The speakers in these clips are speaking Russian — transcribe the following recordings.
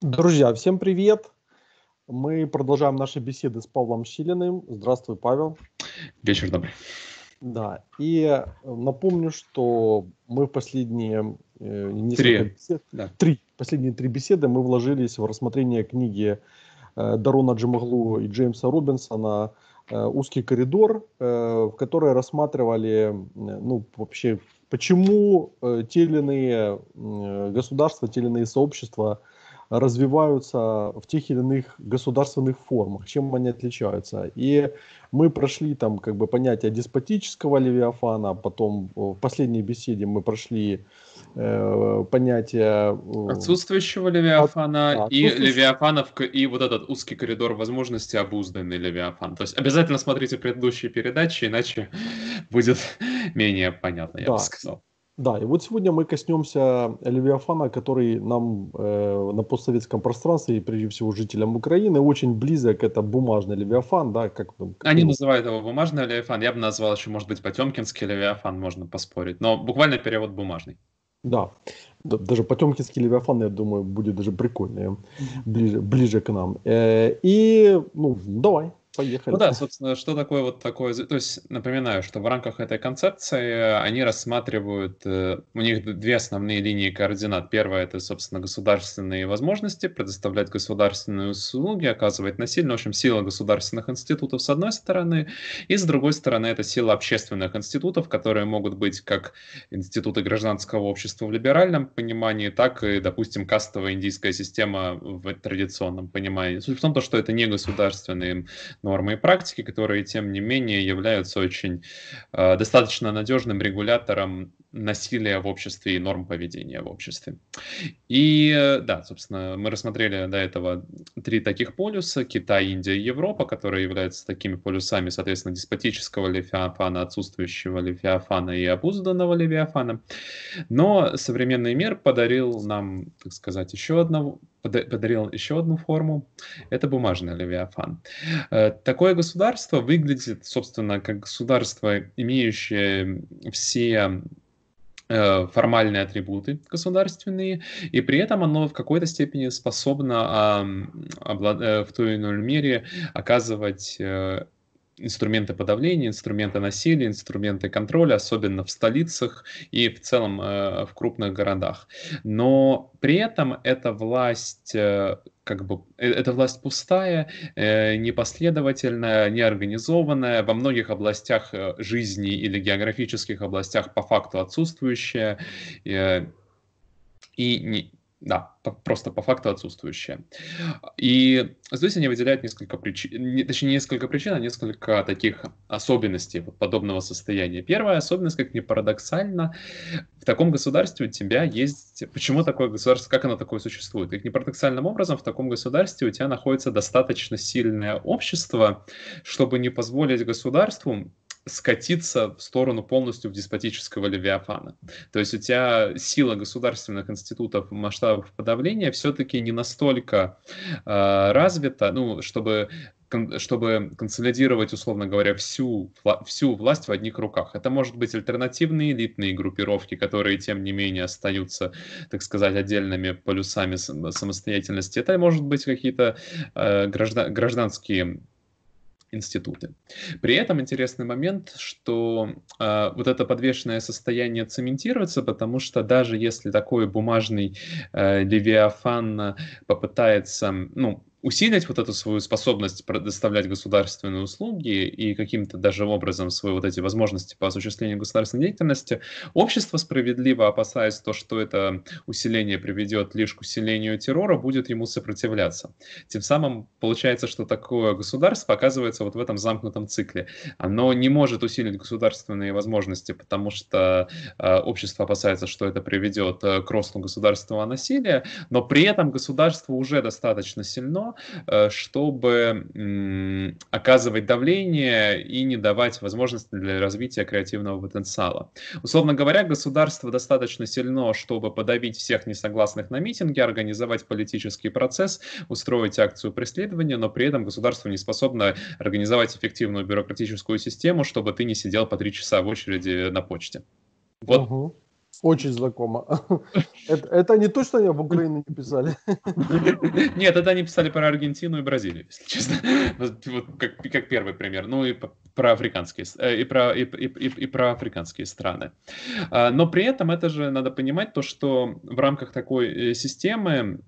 Друзья, всем привет! Мы продолжаем наши беседы с Павлом Щилиным. Здравствуй, Павел. Вечер добрый. Да, и э, напомню, что мы в последние э, несколько три. бесед, да. три, последние три беседы мы вложились в рассмотрение книги э, Дарона Джимаглу и Джеймса Робинсона э, «Узкий коридор», э, в которой рассматривали, э, ну, вообще, почему э, те или иные э, государства, те или иные сообщества – развиваются в тех или иных государственных формах, чем они отличаются. И мы прошли там как бы понятие деспотического левиафана, потом э, в последней беседе мы прошли э, понятие... Э, отсутствующего левиафана от, и отсутствующего... левиафанов, и вот этот узкий коридор возможности обузданный левиафан. То есть обязательно смотрите предыдущие передачи, иначе будет менее понятно, я да. бы сказал. Да, и вот сегодня мы коснемся Левиафана, который нам э, на постсоветском пространстве, и прежде всего жителям Украины, очень близок. Это бумажный Левиафан, да? Как, как Они называют его бумажный Левиафан. Я бы назвал еще, может быть, Потемкинский Левиафан, можно поспорить. Но буквально перевод бумажный. Да, даже Потемкинский Левиафан, я думаю, будет даже прикольнее, ближе, ближе к нам. Э, и, ну, давай, Поехали. Ну да, собственно, что такое вот такое... То есть, напоминаю, что в рамках этой концепции э, они рассматривают... Э, у них две основные линии координат. Первая — это, собственно, государственные возможности, предоставлять государственные услуги, оказывать насилие. В общем, сила государственных институтов с одной стороны, и с другой стороны это сила общественных институтов, которые могут быть как институты гражданского общества в либеральном понимании, так и, допустим, кастовая индийская система в традиционном понимании. Суть в том, что это не государственные нормы и практики, которые, тем не менее, являются очень э, достаточно надежным регулятором насилия в обществе и норм поведения в обществе. И э, да, собственно, мы рассмотрели до этого три таких полюса, Китай, Индия и Европа, которые являются такими полюсами, соответственно, деспотического левиафана, отсутствующего левиафана и обузданного левиафана. Но современный мир подарил нам, так сказать, еще одного подарил еще одну форму. Это бумажный левиафан. Э, такое государство выглядит, собственно, как государство, имеющее все Э, формальные атрибуты государственные, и при этом оно в какой-то степени способно а, в той или иной мере оказывать э, инструменты подавления, инструменты насилия, инструменты контроля, особенно в столицах и в целом э, в крупных городах. Но при этом эта власть э, как бы э, эта власть пустая, э, непоследовательная, неорганизованная, во многих областях э, жизни или географических областях по факту отсутствующая э, и не, да, просто по факту отсутствующее. И здесь они выделяют несколько причин, не, точнее, несколько причин, а несколько таких особенностей вот подобного состояния. Первая особенность, как ни парадоксально, в таком государстве у тебя есть... Почему такое государство, как оно такое существует? Как ни парадоксальным образом, в таком государстве у тебя находится достаточно сильное общество, чтобы не позволить государству скатиться в сторону полностью в деспотического левиафана. То есть у тебя сила государственных институтов масштабов подавления все-таки не настолько э, развита, ну, чтобы чтобы консолидировать, условно говоря, всю, всю власть в одних руках. Это может быть альтернативные элитные группировки, которые, тем не менее, остаются, так сказать, отдельными полюсами самостоятельности. Это может быть какие-то э, а, граждан, гражданские институты. При этом интересный момент, что э, вот это подвешенное состояние цементируется, потому что даже если такой бумажный э, левиафан э, попытается, ну, усилить вот эту свою способность предоставлять государственные услуги и каким-то даже образом свои вот эти возможности по осуществлению государственной деятельности, общество справедливо опасаясь то, что это усиление приведет лишь к усилению террора, будет ему сопротивляться. Тем самым получается, что такое государство оказывается вот в этом замкнутом цикле. Оно не может усилить государственные возможности, потому что э, общество опасается, что это приведет э, к росту государственного насилия, но при этом государство уже достаточно сильно, Э, чтобы оказывать давление и не давать возможности для развития креативного потенциала. Условно говоря, государство достаточно сильно, чтобы подавить всех несогласных на митинге, организовать политический процесс, устроить акцию преследования, но при этом государство не способно организовать эффективную бюрократическую систему, чтобы ты не сидел по три часа в очереди на почте. Вот угу. Очень знакомо. Это, не то, что они об Украине не писали. Нет, это они писали про Аргентину и Бразилию, если честно. Вот как, первый пример. Ну и про африканские э, и про и, и, и про африканские страны. А, но при этом это же надо понимать то, что в рамках такой э, системы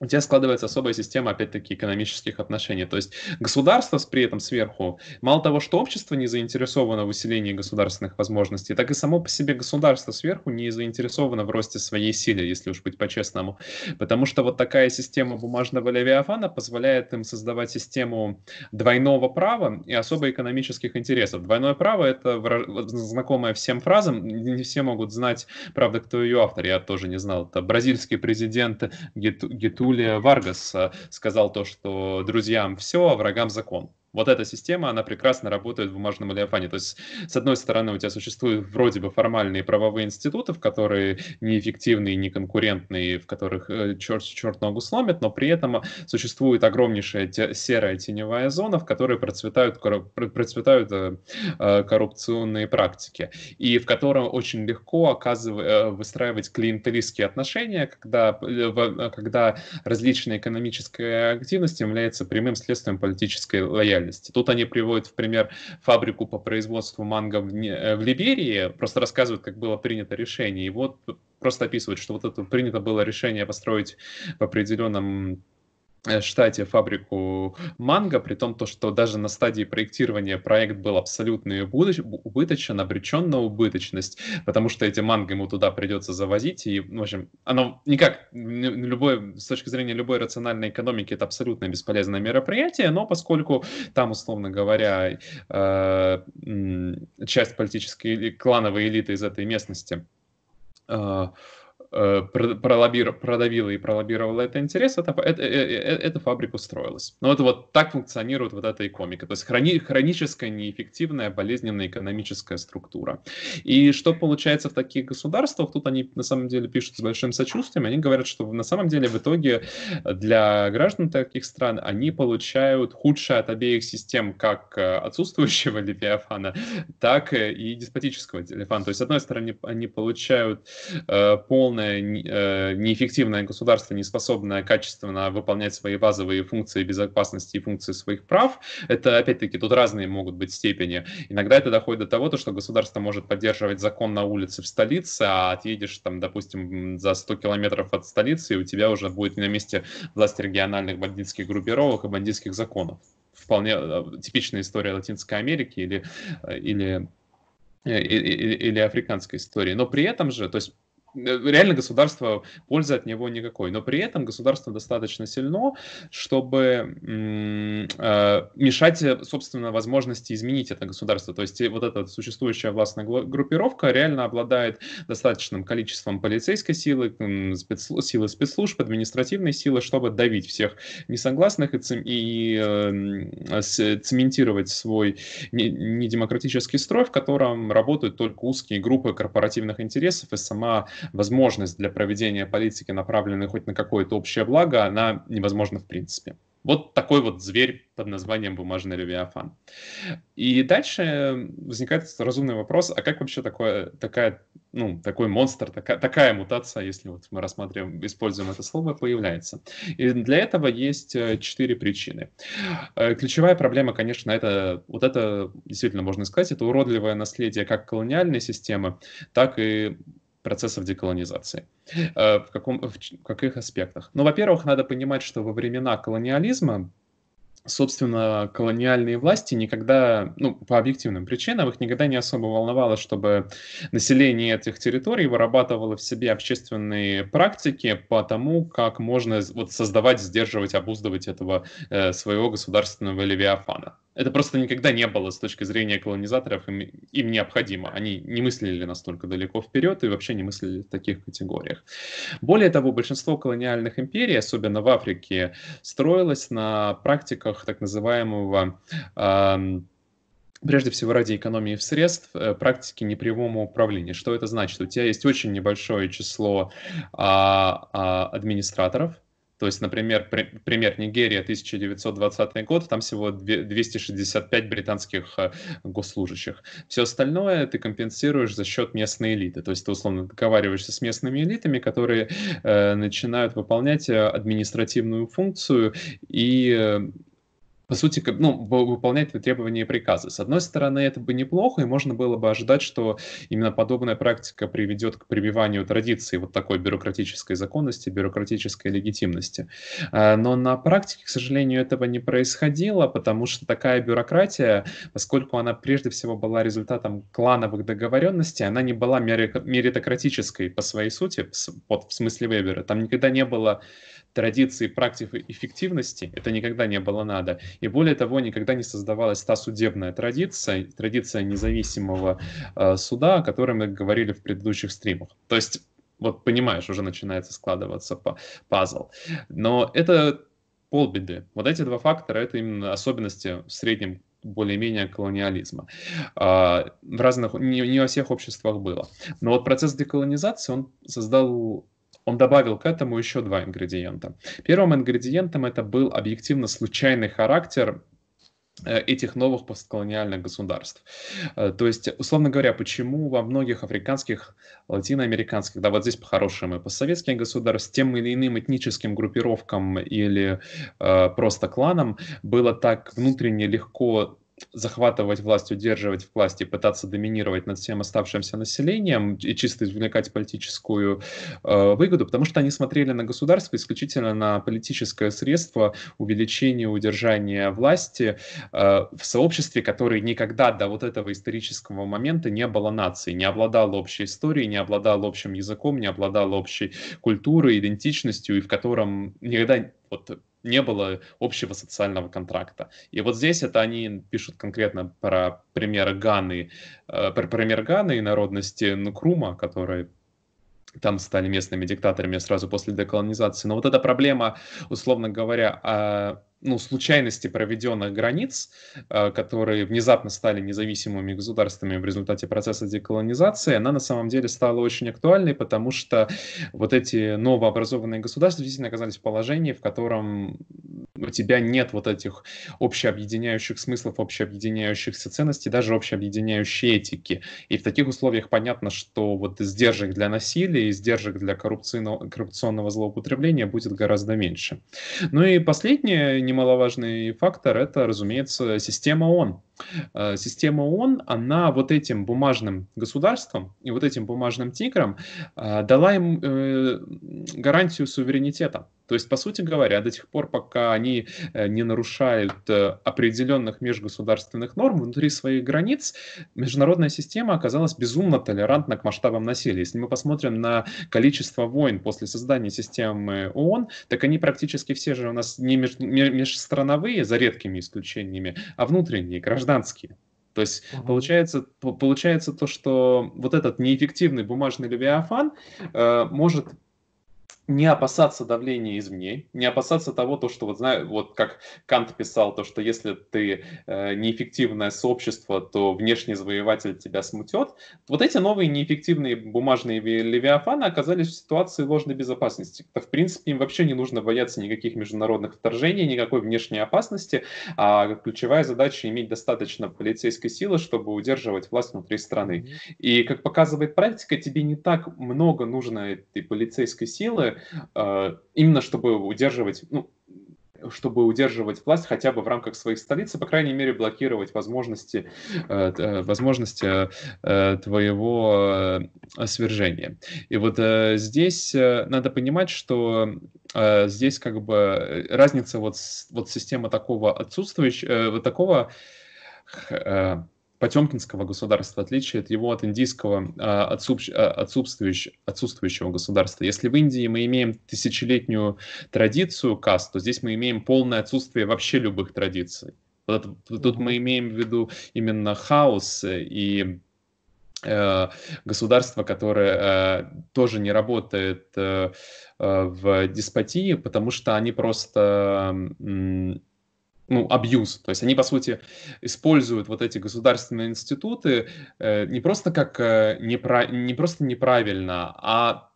у тебя складывается особая система, опять-таки, экономических отношений. То есть государство при этом сверху, мало того, что общество не заинтересовано в усилении государственных возможностей, так и само по себе государство сверху не заинтересовано в росте своей силы, если уж быть по-честному. Потому что вот такая система бумажного левиафана позволяет им создавать систему двойного права и особо экономических интересов. Двойное право — это знакомая всем фраза, не все могут знать, правда, кто ее автор, я тоже не знал. Это бразильский президент Гету Туле Варгас э, сказал то, что друзьям все, а врагам закон. Вот эта система, она прекрасно работает в бумажном элеофане. То есть, с одной стороны, у тебя существуют вроде бы формальные правовые институты, в которые неэффективные, неконкурентные, в которых э, черт, черт ногу сломит, но при этом существует огромнейшая те, серая теневая зона, в которой процветают, процветают э, э, коррупционные практики, и в котором очень легко оказывать, э, выстраивать клиенталистские отношения, когда, когда различная экономическая активность является прямым следствием политической лояльности реальности. Тут они приводят в пример фабрику по производству манго в, э, в Либерии, просто рассказывают, как было принято решение. И вот просто описывают, что вот это принято было решение построить в определенном Э, штате фабрику манго, при том, то, что даже на стадии проектирования проект был абсолютно убыточен, обречен на убыточность, потому что эти манго ему туда придется завозить, и, в общем, оно никак, любой, с точки зрения любой рациональной экономики, это абсолютно бесполезное мероприятие, но поскольку там, условно говоря, э, часть политической клановой элиты из этой местности э, Э, продавила и пролоббировала это интерес, это, это, э, э, эта фабрика устроилась. Но ну, это вот так функционирует вот эта экономика, то есть хрони, хроническая, неэффективная, болезненная экономическая структура. И что получается в таких государствах, тут они на самом деле пишут с большим сочувствием, они говорят, что на самом деле в итоге для граждан таких стран они получают худшее от обеих систем, как отсутствующего левиафана, так и деспотического телефана. То есть, с одной стороны, они получают э, полное бедное, э, неэффективное государство, не способное качественно выполнять свои базовые функции безопасности и функции своих прав, это, опять-таки, тут разные могут быть степени. Иногда это доходит до того, что государство может поддерживать закон на улице в столице, а отъедешь, там, допустим, за 100 километров от столицы, и у тебя уже будет на месте власть региональных бандитских группировок и бандитских законов. Вполне э, типичная история Латинской Америки или, э, или, или африканской истории. Но при этом же, то есть реально государство, пользы от него никакой. Но при этом государство достаточно сильно, чтобы э, мешать, собственно, возможности изменить это государство. То есть э, вот эта существующая властная группировка реально обладает достаточным количеством полицейской силы, спецслужб, силы спецслужб, административной силы, чтобы давить всех несогласных и, цем, и э, э цементировать свой недемократический строй, в котором работают только узкие группы корпоративных интересов и сама возможность для проведения политики, направленной хоть на какое-то общее благо, она невозможна в принципе. Вот такой вот зверь под названием бумажный левиафан. И дальше возникает разумный вопрос, а как вообще такое, такая, ну, такой монстр, такая, такая мутация, если вот мы рассматриваем, используем это слово, появляется? И для этого есть э, четыре причины. Э, ключевая проблема, конечно, это вот это, действительно можно сказать, это уродливое наследие как колониальной системы, так и процессов деколонизации. Э, в, каком, в каких аспектах? Ну, во-первых, надо понимать, что во времена колониализма собственно, колониальные власти никогда, ну, по объективным причинам, их никогда не особо волновало, чтобы население этих территорий вырабатывало в себе общественные практики по тому, как можно вот создавать, сдерживать, обуздывать этого э, своего государственного левиафана это просто никогда не было с точки зрения колонизаторов им, им необходимо. Они не мыслили настолько далеко вперед и вообще не мыслили в таких категориях. Более того, большинство колониальных империй, особенно в Африке, строилось на практиках так называемого... Э, прежде всего ради экономии средств, э, практики непрямого управления. Что это значит? У тебя есть очень небольшое число а, а, администраторов, то есть, например, при, пример Нигерия, 1920 год, там всего 265 британских э, госслужащих. Все остальное ты компенсируешь за счет местной элиты. То есть ты условно договариваешься с местными элитами, которые э, начинают выполнять э, административную функцию и э, по сути, как, ну, выполнять требования приказы. С одной стороны, это бы неплохо, и можно было бы ожидать, что именно подобная практика приведет к прививанию традиции вот такой бюрократической законности, бюрократической легитимности. А, но на практике, к сожалению, этого не происходило, потому что такая бюрократия, поскольку она прежде всего была результатом клановых договоренностей, она не была меритократической по своей сути, в смысле Вебера. Там никогда не было традиции практик эффективности, это никогда не было надо. И более того, никогда не создавалась та судебная традиция, традиция независимого э, суда, о которой мы говорили в предыдущих стримах. То есть, вот понимаешь, уже начинается складываться па пазл. Но это полбеды. Вот эти два фактора — это именно особенности в среднем более-менее колониализма. А, в разных, не, не во всех обществах было. Но вот процесс деколонизации, он создал он добавил к этому еще два ингредиента. Первым ингредиентом это был объективно случайный характер э, этих новых постколониальных государств. Э, то есть, условно говоря, почему во многих африканских, латиноамериканских, да вот здесь по-хорошему, и постсоветских государств, тем или иным этническим группировкам или э, просто кланам было так внутренне легко захватывать власть, удерживать власть и пытаться доминировать над всем оставшимся населением и чисто извлекать политическую э, выгоду, потому что они смотрели на государство исключительно на политическое средство увеличения, удержания власти э, в сообществе, которое никогда до вот этого исторического момента не было нации, не обладало общей историей, не обладало общим языком, не обладало общей культурой, идентичностью, и в котором никогда вот не было общего социального контракта. И вот здесь это они пишут конкретно про примеры Ганы, э, про пример Ганы и народности Нкрума, который там стали местными диктаторами сразу после деколонизации. Но вот эта проблема, условно говоря, о, а, ну, случайности проведенных границ, а, которые внезапно стали независимыми государствами в результате процесса деколонизации, она на самом деле стала очень актуальной, потому что вот эти новообразованные государства действительно оказались в положении, в котором у тебя нет вот этих общеобъединяющих смыслов, общеобъединяющихся ценностей, даже общеобъединяющей этики. И в таких условиях понятно, что вот сдержек для насилия и сдержек для коррупционного, коррупционного злоупотребления будет гораздо меньше. Ну и последний немаловажный фактор – это, разумеется, система ООН Э, система ООН, она вот этим бумажным государством и вот этим бумажным тиграм э, дала им э, гарантию суверенитета. То есть, по сути говоря, до тех пор, пока они не нарушают определенных межгосударственных норм внутри своих границ, международная система оказалась безумно толерантна к масштабам насилия. Если мы посмотрим на количество войн после создания системы ООН, так они практически все же у нас не меж, межстрановые, за редкими исключениями, а внутренние, гражданские гражданские. То есть угу. получается, получается то, что вот этот неэффективный бумажный левиафан э, может не опасаться давления извне, не опасаться того, то, что вот знаю, вот как Кант писал, то, что если ты э, неэффективное сообщество, то внешний завоеватель тебя смутет. Вот эти новые неэффективные бумажные левиафаны оказались в ситуации ложной безопасности. В принципе, им вообще не нужно бояться никаких международных вторжений, никакой внешней опасности, а ключевая задача иметь достаточно полицейской силы, чтобы удерживать власть внутри страны. И, как показывает практика, тебе не так много нужно этой полицейской силы, Э, именно чтобы удерживать, ну, чтобы удерживать власть хотя бы в рамках своих столиц и, по крайней мере, блокировать возможности, э, э, возможности твоего свержения. И вот здесь надо понимать, что здесь как бы разница вот, вот система такого отсутствующего, вот такого Потемкинского государства отличает его от индийского а, а, отсутствующего, отсутствующего государства. Если в Индии мы имеем тысячелетнюю традицию каст, то здесь мы имеем полное отсутствие вообще любых традиций. Тут мы имеем в виду именно хаос и э, государство, которое э, тоже не работает э, в деспотии, потому что они просто ну, абьюз. То есть они, по сути, используют вот эти государственные институты э, не просто как э, непра- не просто неправильно, а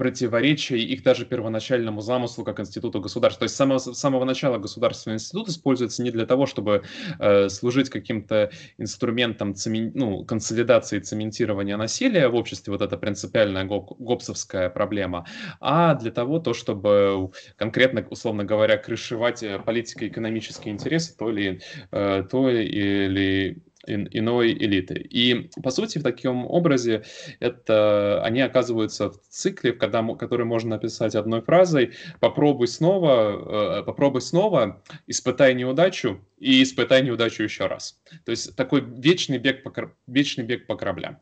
противоречие их даже первоначальному замыслу как института государства. То есть с самого, с самого начала государственный институт используется не для того, чтобы э, служить каким-то инструментом цемен, ну, консолидации и цементирования насилия в обществе, вот эта принципиальная гоп, гопсовская проблема, а для того, то, чтобы конкретно, условно говоря, крышевать э, политико-экономические интересы той э, или, э, той или иной элиты. И, по сути, в таком образе это, они оказываются в цикле, когда, который можно описать одной фразой «попробуй снова, э, попробуй снова, испытай неудачу и испытай неудачу еще раз». То есть такой вечный бег по, вечный бег по кораблям.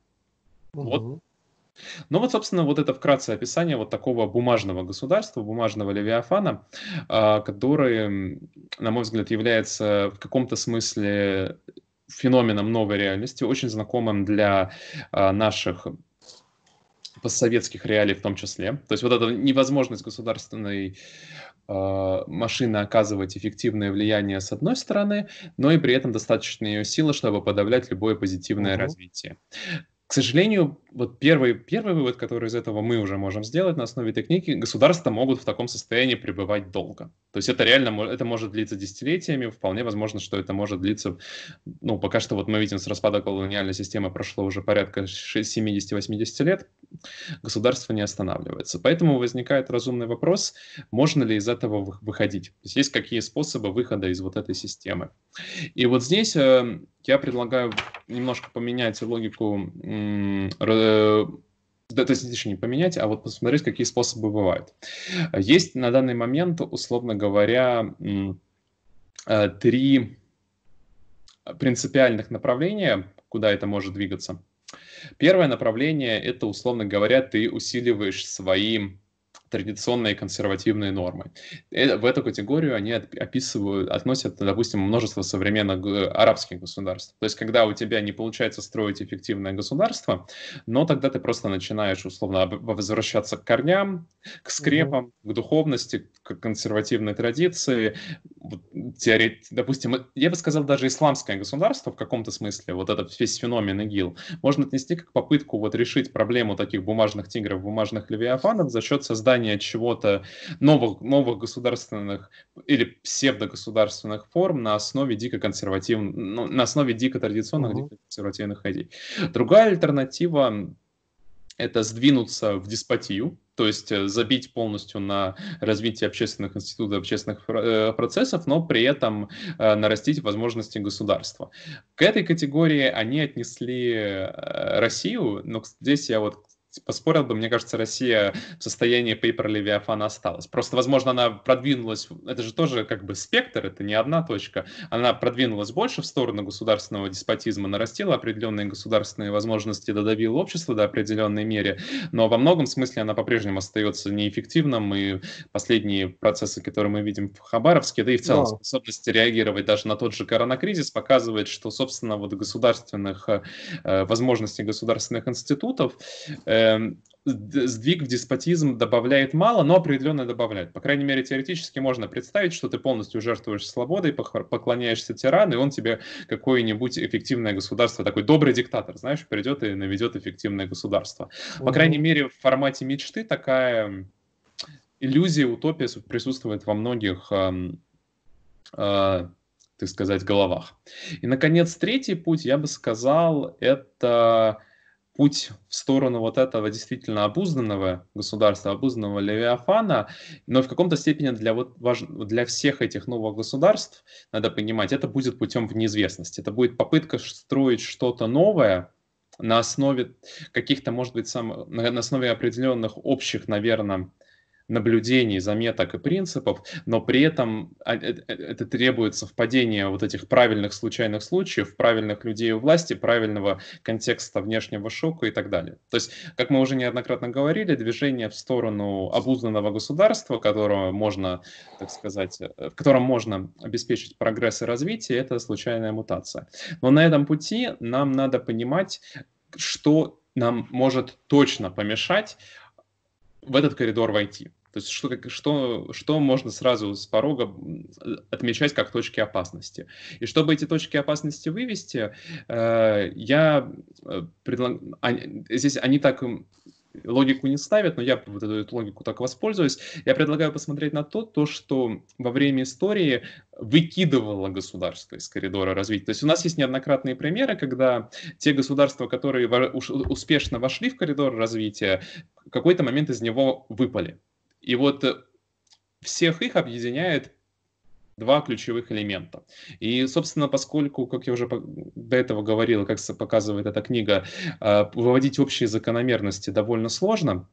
Угу. Вот ну вот, собственно, вот это вкратце описание вот такого бумажного государства, бумажного левиафана, а, который, на мой взгляд, является в каком-то смысле феноменом новой реальности, очень знакомым для а, наших постсоветских реалий в том числе. То есть вот эта невозможность государственной а, машины оказывать эффективное влияние с одной стороны, но и при этом достаточно ее силы, чтобы подавлять любое позитивное угу. развитие. К сожалению, вот первый, первый вывод, который из этого мы уже можем сделать на основе этой книги, государства могут в таком состоянии пребывать долго. То есть это реально это может длиться десятилетиями, вполне возможно, что это может длиться, ну, пока что вот мы видим с распада колониальной системы прошло уже порядка 70-80 лет, государство не останавливается. Поэтому возникает разумный вопрос, можно ли из этого выходить? То есть есть какие способы выхода из вот этой системы? И вот здесь э, я предлагаю немножко поменять логику э, да, то есть не поменять, а вот посмотреть, какие способы бывают. Есть на данный момент, условно говоря, э, три принципиальных направления, куда это может двигаться. Первое направление – это, условно говоря, ты усиливаешь свои традиционные консервативные нормы. Э, в эту категорию они описывают, относят, допустим, множество современных э, арабских государств. То есть, когда у тебя не получается строить эффективное государство, но тогда ты просто начинаешь, условно, возвращаться к корням, к скрепам, mm-hmm. к духовности, к консервативной традиции. Теорет... Допустим, э, я бы сказал, даже исламское государство в каком-то смысле, вот этот весь феномен ИГИЛ, можно отнести как попытку вот решить проблему таких бумажных тигров, бумажных левиафанов за счет создания создание чего-то новых, новых государственных или псевдогосударственных форм на основе дико консервативных, ну, на основе дико традиционных, угу. дико консервативных идей. Другая альтернатива это сдвинуться в деспотию, то есть э, забить полностью на развитие общественных институтов, общественных э, процессов, но при этом э, нарастить возможности государства. К этой категории они отнесли Россию, но здесь я вот, поспорил бы, мне кажется, Россия в состоянии Paper Левиафана осталась. Просто, возможно, она продвинулась, это же тоже как бы спектр, это не одна точка, она продвинулась больше в сторону государственного деспотизма, нарастила определенные государственные возможности, додавила общество до определенной мере, но во многом смысле она по-прежнему остается неэффективным, и последние процессы, которые мы видим в Хабаровске, да и в целом да. способность реагировать даже на тот же коронакризис показывает, что, собственно, вот государственных э, возможностей государственных институтов э, Эм, сдвиг в деспотизм добавляет мало, но определенно добавляет. По крайней мере, теоретически можно представить, что ты полностью жертвуешь свободой, поклоняешься тирану, и он тебе какое-нибудь эффективное государство, такой добрый диктатор, знаешь, придет и наведет эффективное государство. Угу. По крайней мере, в формате мечты такая эм, иллюзия, утопия присутствует во многих э, э, так сказать, головах. И, наконец, третий путь, я бы сказал, это путь в сторону вот этого действительно обузданного государства, обузданного Левиафана, но в каком-то степени для, вот, важ... для всех этих новых государств, надо понимать, это будет путем в неизвестность. Это будет попытка строить что-то новое, на основе каких-то, может быть, сам, на основе определенных общих, наверное, наблюдений, заметок и принципов, но при этом а, э, э, это требует совпадения вот этих правильных случайных случаев, правильных людей у власти, правильного контекста внешнего шока и так далее. То есть, как мы уже неоднократно говорили, движение в сторону обузнанного государства, которого можно, так сказать, э, в котором можно обеспечить прогресс и развитие, это случайная мутация. Но на этом пути нам надо понимать, что нам может точно помешать в этот коридор войти. То есть что, что, что можно сразу с порога отмечать как точки опасности. И чтобы эти точки опасности вывести, э, я э, предлагаю... здесь они так логику не ставят, но я вот эту логику так воспользуюсь. Я предлагаю посмотреть на то, то, что во время истории выкидывало государство из коридора развития. То есть у нас есть неоднократные примеры, когда те государства, которые успешно вошли в коридор развития, в какой-то момент из него выпали. И вот э, всех их объединяет два ключевых элемента. И, собственно, поскольку, как я уже до этого говорил, как показывает эта книга, э, выводить общие закономерности довольно сложно,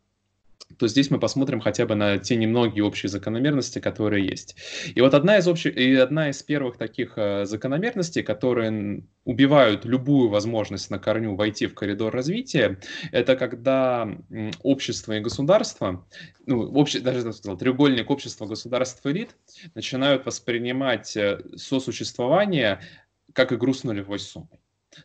то здесь мы посмотрим хотя бы на те немногие общие закономерности, которые есть. И вот одна из, общих, и одна из первых таких э, закономерностей, которые убивают любую возможность на корню войти в коридор развития, это когда общество и государство, ну, обще, даже так сказал, треугольник общества, государства, элит, начинают воспринимать э, сосуществование как игру с нулевой суммой.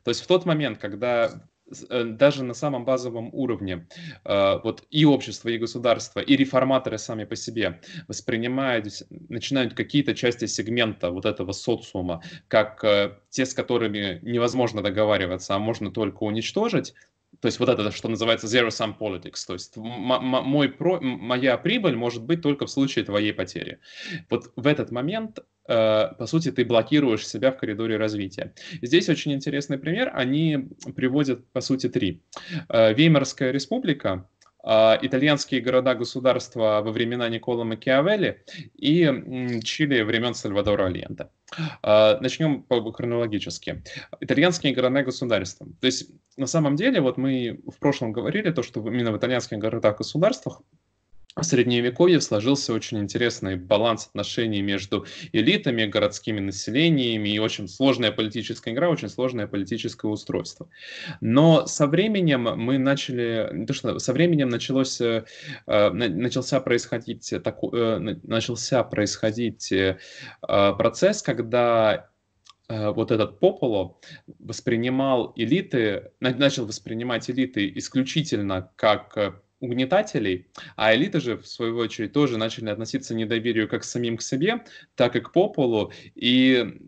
То есть в тот момент, когда Э, даже на самом базовом уровне э, вот и общество, и государство, и реформаторы сами по себе воспринимают, начинают какие-то части сегмента вот этого социума как э, те, с которыми невозможно договариваться, а можно только уничтожить, то есть вот это, что называется zero-sum politics, то есть мой про, моя прибыль может быть только в случае твоей потери. Вот в этот момент, э, по сути, ты блокируешь себя в коридоре развития. Здесь очень интересный пример, они приводят, по сути, три. Э, Веймарская республика, а, итальянские города-государства во времена Никола Макиавелли и Чили времен Сальвадора Альенде. А, начнем по хронологически. Итальянские города-государства. То есть, на самом деле, вот мы в прошлом говорили, то, что именно в итальянских городах-государствах в Средневековье сложился очень интересный баланс отношений между элитами, городскими населениями и очень сложная политическая игра, очень сложное политическое устройство. Но со временем мы начали, не то что со временем началось, э, начался происходить, э, начался происходить э, процесс, когда вот этот Пополо воспринимал элиты, начал воспринимать элиты исключительно как угнетателей, а элиты же, в свою очередь, тоже начали относиться к недоверию как самим к себе, так и к пополу и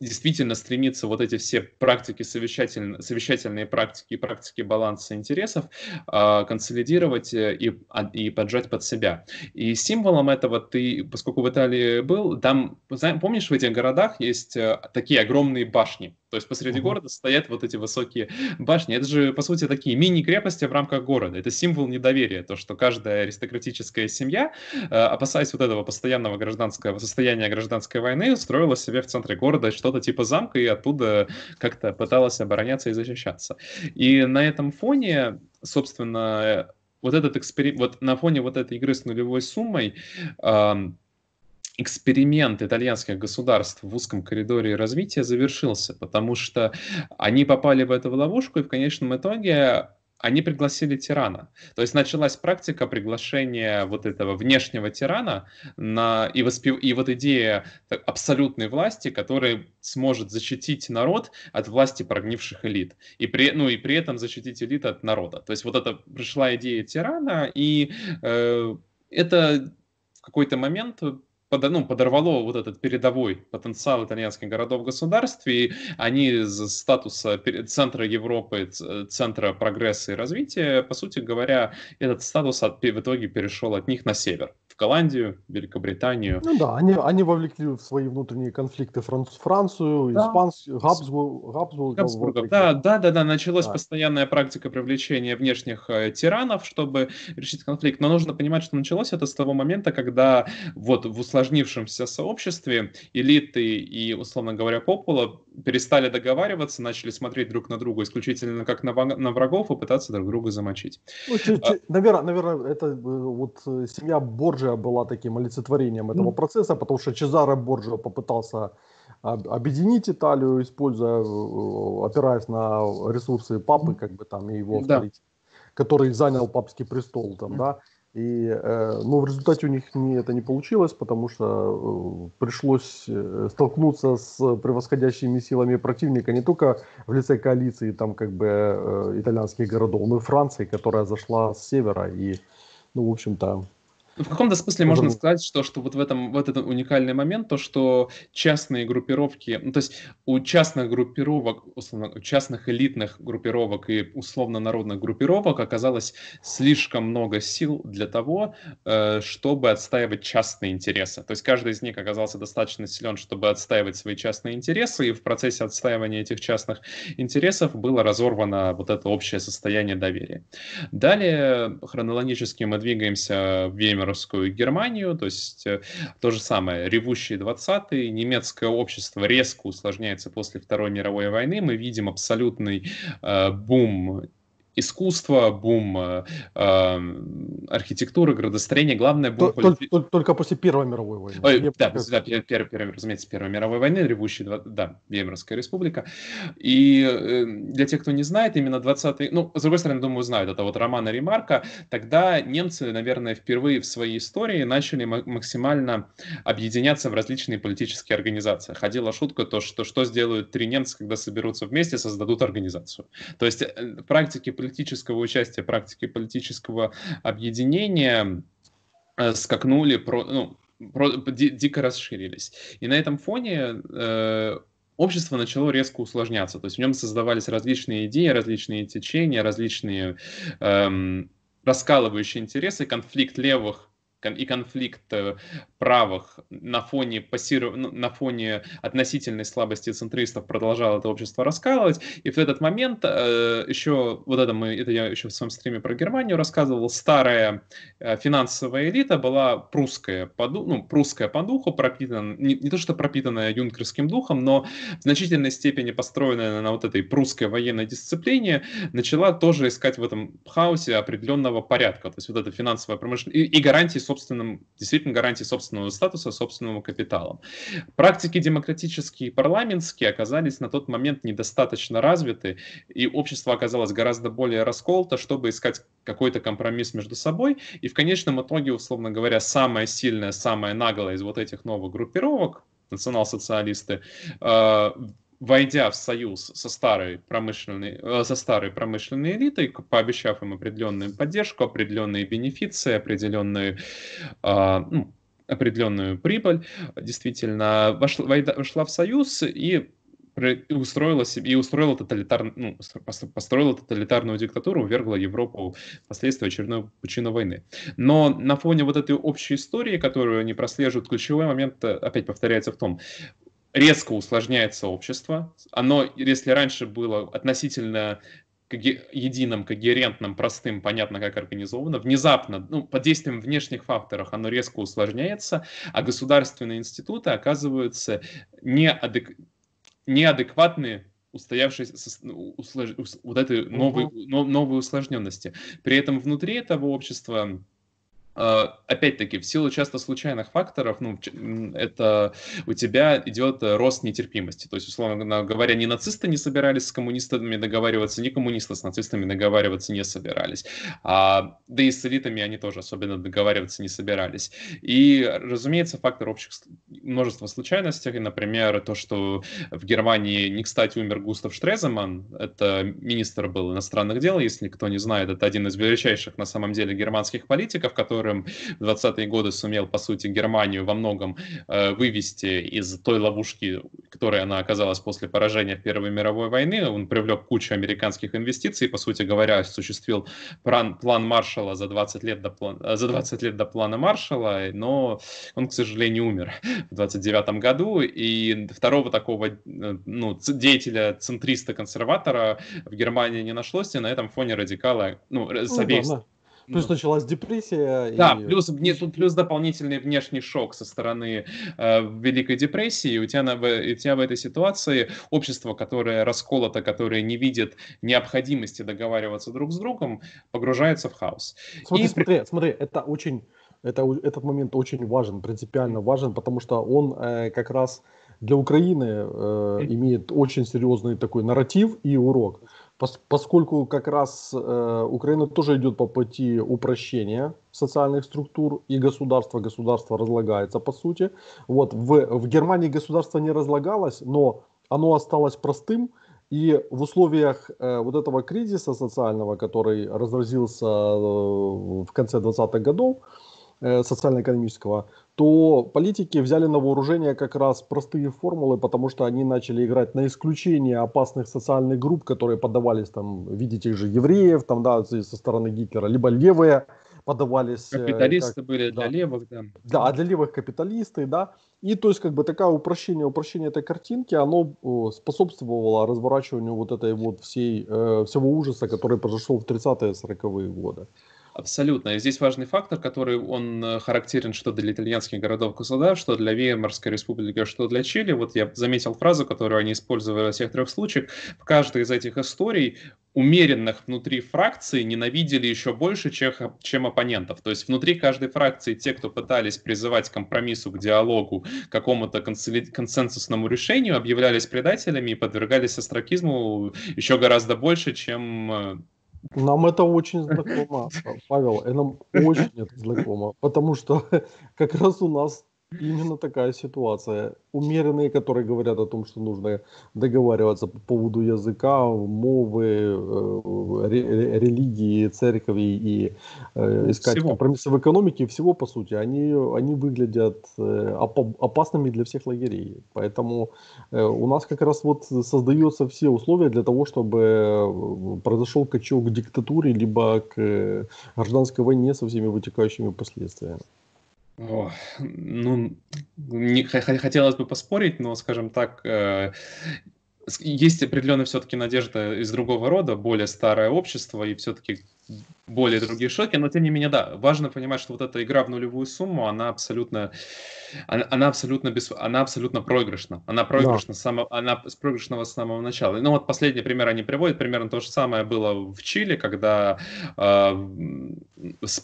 действительно стремиться вот эти все практики, совещательные, совещательные практики, практики баланса интересов а, э, консолидировать и, а, и поджать под себя. И символом этого ты, поскольку в Италии был, там, помнишь, в этих городах есть э, такие огромные башни, то есть посреди mm-hmm. города стоят вот эти высокие башни. Это же, по сути, такие мини-крепости в рамках города. Это символ недоверия, то, что каждая аристократическая семья, э, опасаясь вот этого постоянного гражданского состояния гражданской войны, строила себе в центре города что-то типа замка и оттуда как-то пыталась обороняться и защищаться. И на этом фоне, собственно, э, вот этот эксперимент, вот на фоне вот этой игры с нулевой суммой, э, эксперимент итальянских государств в узком коридоре развития завершился, потому что они попали в эту ловушку, и в конечном итоге они пригласили тирана. То есть началась практика приглашения вот этого внешнего тирана на, и, воспев... и вот идея абсолютной власти, которая сможет защитить народ от власти прогнивших элит. И при... Ну и при этом защитить элит от народа. То есть вот это пришла идея тирана, и э, это в какой-то момент под, ну, подорвало вот этот передовой потенциал итальянских городов-государств, и они из статуса центра Европы, центра прогресса и развития, по сути говоря, этот статус от, в итоге перешел от них на север в Голландию, Великобританию. Ну да, они, они вовлекли в свои внутренние конфликты Франц, Францию, да. Испанцию, Габсбург, Габсбург, Габсбургов. Да, да, да, да, началась да. постоянная практика привлечения внешних э, тиранов, чтобы решить конфликт. Но нужно понимать, что началось это с того момента, когда вот в усложнившемся сообществе элиты и, условно говоря, попула перестали договариваться, начали смотреть друг на друга исключительно как на, на врагов и пытаться друг друга замочить. Ну, а, наверное, наверное, это э, вот э, семья Борджи Борджиа была таким олицетворением этого mm. процесса, потому что Чезаро Борджио попытался объединить Италию, используя, э, э, опираясь на ресурсы папы, как бы там и его авторитет, да. который занял папский престол там, mm. да. И, э, но ну, в результате у них не, это не получилось, потому что э, пришлось э, столкнуться с превосходящими силами противника не только в лице коалиции там как бы э, итальянских городов, но и Франции, которая зашла с севера и, ну, в общем-то, в каком-то смысле можно сказать, что, что вот в этом вот этот уникальный момент, то, что частные группировки, ну, то есть у частных группировок, условно, у частных элитных группировок и условно-народных группировок оказалось слишком много сил для того, э, чтобы отстаивать частные интересы. То есть каждый из них оказался достаточно силен, чтобы отстаивать свои частные интересы, и в процессе отстаивания этих частных интересов было разорвано вот это общее состояние доверия. Далее хронологически мы двигаемся в время веймерскую Германию, то есть то же самое, ревущие 20-е, немецкое общество резко усложняется после Второй мировой войны, мы видим абсолютный э, бум искусство, бум э, эм, архитектуры, градостроения, главное... Бум только, поли... только, только после Первой мировой войны. Ой, я да, да пер, пер, пер, разумеется, Первой мировой войны, ревущая, да, Веймарская республика. И э, для тех, кто не знает, именно 20-й... Ну, с другой стороны, думаю, знают, это вот романа Ремарка. Тогда немцы, наверное, впервые в своей истории начали максимально объединяться в различные политические организации. Ходила шутка, то, что, что сделают три немца, когда соберутся вместе, создадут организацию. То есть э, практики политического участия, практики политического объединения э, скакнули, про, ну, про, ди, дико расширились. И на этом фоне э, общество начало резко усложняться. То есть в нем создавались различные идеи, различные течения, различные эм, раскалывающие интересы, конфликт левых и конфликт э, правых на фоне, пассиров... Ну, на фоне относительной слабости центристов продолжал это общество раскалывать. И в этот момент э, еще, вот это, мы, это я еще в своем стриме про Германию рассказывал, старая э, финансовая элита была прусская по, ду... ну, прусская по духу, пропитана, не, не то что пропитанная юнкерским духом, но в значительной степени построенная на вот этой прусской военной дисциплине, начала тоже искать в этом хаосе определенного порядка. То есть вот эта финансовая промышленность и, и гарантии собственным, действительно гарантии собственного статуса, собственного капитала. Практики демократические и парламентские оказались на тот момент недостаточно развиты, и общество оказалось гораздо более расколото, чтобы искать какой-то компромисс между собой. И в конечном итоге, условно говоря, самая сильная, самая наглая из вот этих новых группировок, национал-социалисты, э, войдя в союз со старой промышленной, э, со старой промышленной элитой, пообещав им определенную поддержку, определенные бенефиции, определенную, а, ну, определенную прибыль, действительно вошла, вошла в союз и устроила себе и устроила тоталитарную, ну, построила тоталитарную диктатуру, увергла Европу впоследствии очередной пучины войны. Но на фоне вот этой общей истории, которую они прослеживают, ключевой момент э, опять повторяется в том, резко усложняется общество. Оно, если раньше было относительно единым, когерентным, простым, понятно, как организовано, внезапно, ну, под действием внешних факторов оно резко усложняется, а государственные институты оказываются неадек... неадекватны устоявшейся ну, услож... вот этой новой, но, новой усложненности. При этом внутри этого общества а, опять-таки, в силу часто случайных факторов, ну, это у тебя идет э, рост нетерпимости. То есть, условно говоря, ни нацисты не собирались с коммунистами договариваться, ни коммунисты с нацистами договариваться не собирались. А, да и с элитами они тоже особенно договариваться не собирались. И, разумеется, фактор общих множества случайностей, например, то, что в Германии не кстати умер Густав Штреземан, это министр был иностранных дел, если кто не знает, это один из величайших на самом деле германских политиков, который которым в 20-е годы сумел, по сути, Германию во многом э, вывести из той ловушки, которой она оказалась после поражения Первой мировой войны. Он привлек кучу американских инвестиций, по сути говоря, осуществил план, план Маршалла за 20, лет до план, э, за 20 лет до плана Маршала. но он, к сожалению, умер в 29 году, и второго такого э, ну, деятеля, центриста-консерватора в Германии не нашлось, и на этом фоне радикалы, ну, э, с ну обеих, Плюс ну. началась депрессия. Да, и... плюс, нет, тут плюс дополнительный внешний шок со стороны э, Великой депрессии. У тебя, на, у тебя в этой ситуации общество, которое расколото, которое не видит необходимости договариваться друг с другом, погружается в хаос. Смотри, и... смотри, смотри, это очень, это, этот момент очень важен, принципиально важен, потому что он э, как раз для Украины э, имеет очень серьезный такой нарратив и урок поскольку как раз э, Украина тоже идет по пути упрощения социальных структур и государство, государство разлагается по сути. Вот в, в Германии государство не разлагалось, но оно осталось простым, и в условиях э, вот этого кризиса социального, который разразился э, в конце 20-х годов, Э, социально-экономического, то политики взяли на вооружение как раз простые формулы, потому что они начали играть на исключение опасных социальных групп, которые подавались там в виде тех же евреев, там, да, со стороны Гитлера, либо левые подавались... Э, капиталисты как, были да, для левых, да. Да, а для левых капиталисты, да. И то есть как бы такое упрощение, упрощение этой картинки, оно способствовало разворачиванию вот этой вот всей, э, всего ужаса, который произошел в 30-е, 40-е годы. Абсолютно. И здесь важный фактор, который он э, характерен что для итальянских городов-государств, что для Веймарской республики, что для Чили. Вот я заметил фразу, которую они использовали во всех трех случаях. В каждой из этих историй умеренных внутри фракции ненавидели еще больше, чем, чем оппонентов. То есть внутри каждой фракции те, кто пытались призывать к компромиссу, к диалогу, к какому-то консенсусному решению, объявлялись предателями и подвергались астракизму еще гораздо больше, чем э, нам это очень знакомо, Павел, и нам очень это знакомо, потому что как раз у нас именно такая ситуация. Умеренные, которые говорят о том, что нужно договариваться по поводу языка, мовы, э, ре, религии, церкви и э, искать всего. компромиссы в экономике, всего по сути, они, они выглядят э, опасными для всех лагерей. Поэтому э, у нас как раз вот создаются все условия для того, чтобы произошел качок к диктатуре, либо к гражданской войне со всеми вытекающими последствиями. О, ну, не, хотелось бы поспорить, но, скажем так, э, есть определенная все-таки надежда из другого рода, более старое общество, и все-таки более другие шоки, но тем не менее, да, важно понимать, что вот эта игра в нулевую сумму, она абсолютно, она, она абсолютно без, она абсолютно проигрышна, она проигрышна да. само, она с проигрышного с самого начала. Ну вот последний пример они приводят, примерно то же самое было в Чили, когда э,